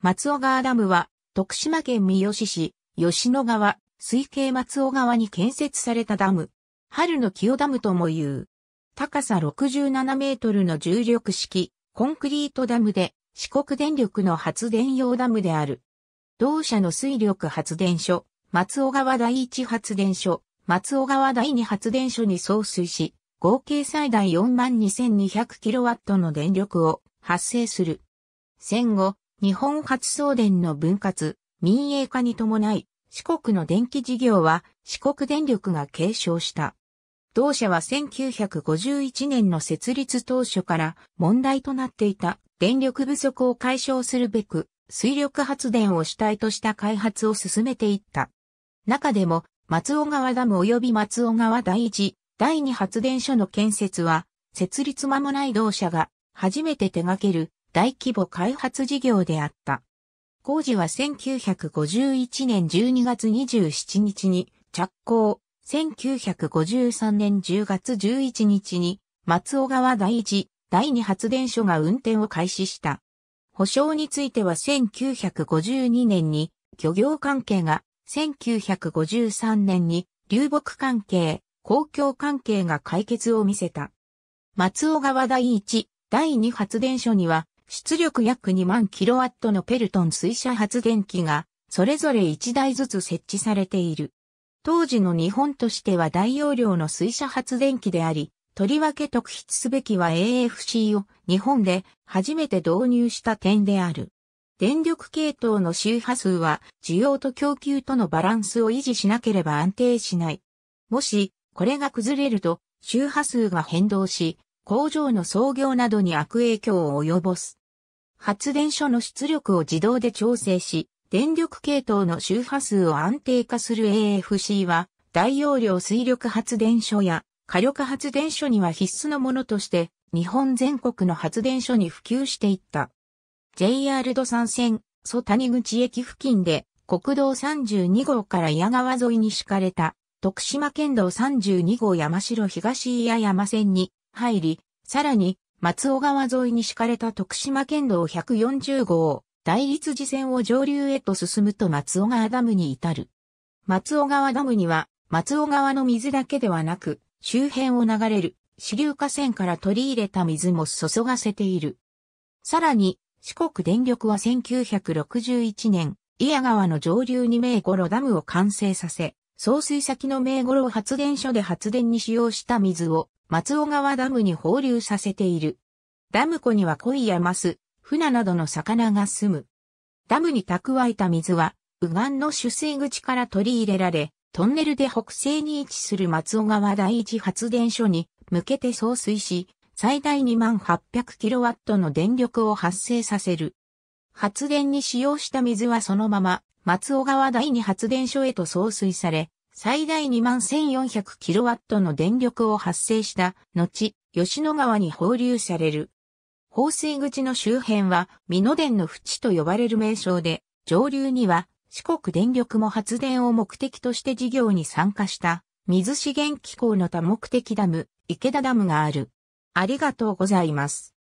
松尾川ダムは、徳島県三好市、吉野川、水系松尾川に建設されたダム。春の清ダムとも言う。高さ67メートルの重力式、コンクリートダムで、四国電力の発電用ダムである。同社の水力発電所、松尾川第一発電所、松尾川第二発電所に送水し、合計最大4 2 2 0 0ットの電力を発生する。戦後、日本発送電の分割、民営化に伴い、四国の電気事業は四国電力が継承した。同社は1951年の設立当初から問題となっていた電力不足を解消するべく水力発電を主体とした開発を進めていった。中でも松尾川ダム及び松尾川第一、第二発電所の建設は設立間もない同社が初めて手掛ける大規模開発事業であった。工事は1951年12月27日に着工、1953年10月11日に松尾川第一、第二発電所が運転を開始した。保証については1952年に漁業関係が、1953年に流木関係、公共関係が解決を見せた。松尾川第一、第二発電所には出力約2万キロワットのペルトン水車発電機が、それぞれ1台ずつ設置されている。当時の日本としては大容量の水車発電機であり、とりわけ特筆すべきは AFC を日本で初めて導入した点である。電力系統の周波数は需要と供給とのバランスを維持しなければ安定しない。もし、これが崩れると周波数が変動し、工場の操業などに悪影響を及ぼす。発電所の出力を自動で調整し、電力系統の周波数を安定化する AFC は、大容量水力発電所や火力発電所には必須のものとして、日本全国の発電所に普及していった。JR 土産線、蘇谷口駅付近で、国道32号から矢川沿いに敷かれた、徳島県道32号山城東矢山線に入り、さらに、松尾川沿いに敷かれた徳島県道140号、大立寺線を上流へと進むと松尾川ダムに至る。松尾川ダムには、松尾川の水だけではなく、周辺を流れる支流河川から取り入れた水も注がせている。さらに、四国電力は1961年、伊谷川の上流に名頃ダムを完成させ、送水先の名頃発電所で発電に使用した水を松尾川ダムに放流させている。ダム湖には鯉やマス、船などの魚が住む。ダムに蓄えた水は、右岸の取水口から取り入れられ、トンネルで北西に位置する松尾川第一発電所に向けて送水し、最大2万8 0 0ットの電力を発生させる。発電に使用した水はそのまま松尾川第二発電所へと送水され、最大2万 1400kW の電力を発生した後、吉野川に放流される。放水口の周辺は、美濃電の淵と呼ばれる名称で、上流には四国電力も発電を目的として事業に参加した水資源機構の多目的ダム、池田ダムがある。ありがとうございます。